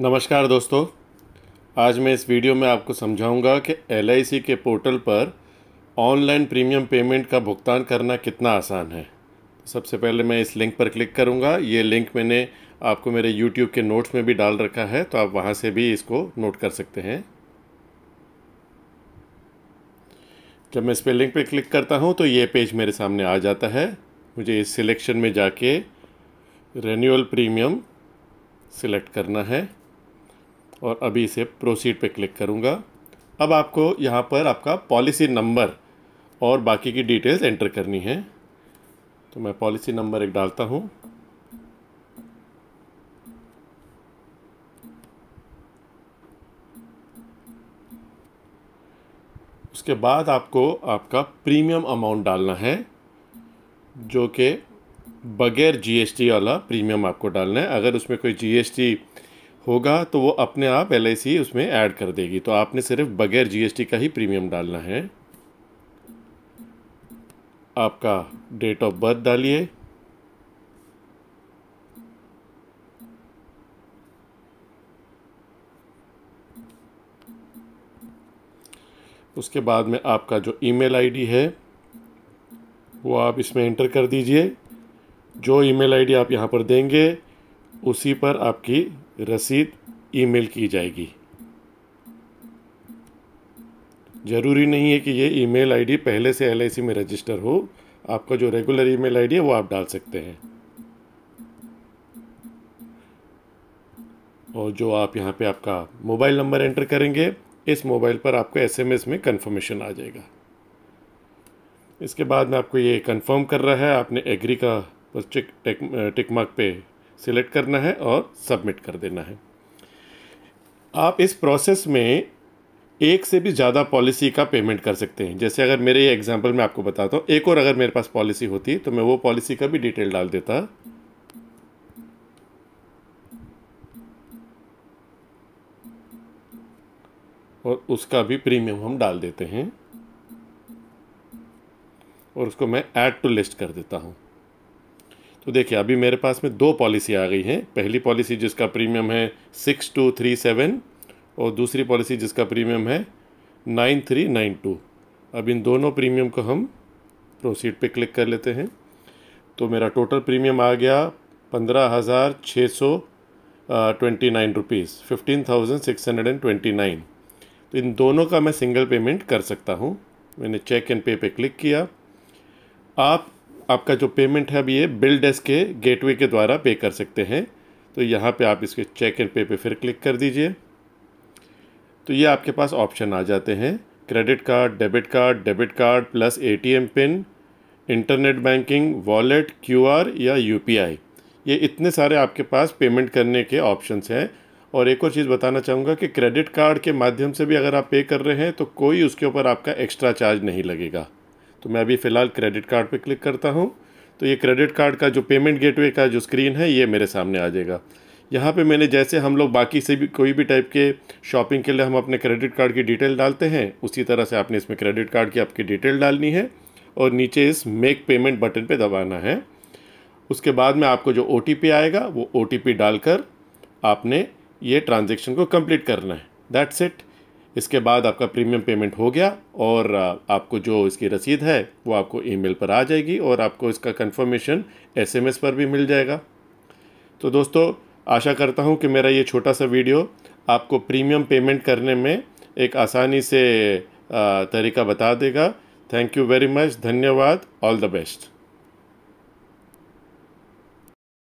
नमस्कार दोस्तों आज मैं इस वीडियो में आपको समझाऊंगा कि एल के पोर्टल पर ऑनलाइन प्रीमियम पेमेंट का भुगतान करना कितना आसान है सबसे पहले मैं इस लिंक पर क्लिक करूंगा ये लिंक मैंने आपको मेरे YouTube के नोट्स में भी डाल रखा है तो आप वहाँ से भी इसको नोट कर सकते हैं जब मैं इस पर लिंक पर क्लिक करता हूँ तो ये पेज मेरे सामने आ जाता है मुझे इस सिलेक्शन में जाके रेन्यूअल प्रीमियम सिलेक्ट करना है और अभी इसे प्रोसीड पे क्लिक करूँगा अब आपको यहाँ पर आपका पॉलिसी नंबर और बाकी की डिटेल्स एंटर करनी है तो मैं पॉलिसी नंबर एक डालता हूँ उसके बाद आपको आपका प्रीमियम अमाउंट डालना है जो कि बगैर जीएसटी वाला प्रीमियम आपको डालना है अगर उसमें कोई जीएसटी होगा तो वो अपने आप एल उसमें ऐड कर देगी तो आपने सिर्फ बगैर जीएसटी का ही प्रीमियम डालना है आपका डेट ऑफ बर्थ डालिए उसके बाद में आपका जो ईमेल आईडी है वो आप इसमें एंटर कर दीजिए जो ईमेल आईडी आप यहाँ पर देंगे उसी पर आपकी रसीद ईमेल की जाएगी ज़रूरी नहीं है कि ये ईमेल आईडी पहले से एल में रजिस्टर हो आपका जो रेगुलर ईमेल आईडी है वो आप डाल सकते हैं और जो आप यहाँ पे आपका मोबाइल नंबर एंटर करेंगे इस मोबाइल पर आपको एसएमएस में कंफर्मेशन आ जाएगा इसके बाद में आपको ये कंफर्म कर रहा है आपने एग्री का टिक टिक मार्क पे सिलेक्ट करना है और सबमिट कर देना है आप इस प्रोसेस में एक से भी ज़्यादा पॉलिसी का पेमेंट कर सकते हैं जैसे अगर मेरे ये एग्जांपल मैं आपको बताता हूँ एक और अगर मेरे पास पॉलिसी होती तो मैं वो पॉलिसी का भी डिटेल डाल देता और उसका भी प्रीमियम हम डाल देते हैं और उसको मैं ऐड टू लिस्ट कर देता हूँ तो देखिए अभी मेरे पास में दो पॉलिसी आ गई हैं पहली पॉलिसी जिसका प्रीमियम है सिक्स टू थ्री सेवन और दूसरी पॉलिसी जिसका प्रीमियम है नाइन थ्री नाइन टू अब इन दोनों प्रीमियम को हम प्रोसीड पे क्लिक कर लेते हैं तो मेरा टोटल प्रीमियम आ गया पंद्रह हज़ार छः सौ twenty nine rupees fifteen thousand six hundred and twenty nine तो इन दोनों का मैं सिंगल पेमेंट कर सकता हूँ मैंने चेक एंड पे पे क्लिक किया आप आपका जो पेमेंट है अब ये बिल डेस्क के गेटवे के द्वारा पे कर सकते हैं तो यहाँ पे आप इसके चेक एंड पे पे फिर क्लिक कर दीजिए तो ये आपके पास ऑप्शन आ जाते हैं credit card debit card debit card plus a pin internet banking wallet Q या यू ये इतने सारे आपके पास पेमेंट करने के ऑप्शंस हैं और एक और चीज़ बताना चाहूँगा कि क्रेडिट कार्ड के माध्यम से भी अगर आप पे कर रहे हैं तो कोई उसके ऊपर आपका एक्स्ट्रा चार्ज नहीं लगेगा तो मैं अभी फ़िलहाल क्रेडिट कार्ड पर क्लिक करता हूँ तो ये क्रेडिट कार्ड का जो पेमेंट गेटवे का जो स्क्रीन है ये मेरे सामने आ जाएगा यहाँ पे मैंने जैसे हम लोग बाकी से भी कोई भी टाइप के शॉपिंग के लिए हम अपने क्रेडिट कार्ड की डिटेल डालते हैं उसी तरह से आपने इसमें क्रेडिट कार्ड की आपकी डिटेल डालनी है और नीचे इस मेक पेमेंट बटन पर दबाना है उसके बाद में आपको जो ओ आएगा वो ओ डालकर आपने ये ट्रांजेक्शन को कम्प्लीट करना है दैट्स इट इसके बाद आपका प्रीमियम पेमेंट हो गया और आपको जो इसकी रसीद है वो आपको ईमेल पर आ जाएगी और आपको इसका कंफर्मेशन एसएमएस पर भी मिल जाएगा तो दोस्तों आशा करता हूँ कि मेरा ये छोटा सा वीडियो आपको प्रीमियम पेमेंट करने में एक आसानी से तरीका बता देगा थैंक यू वेरी मच धन्यवाद ऑल द बेस्ट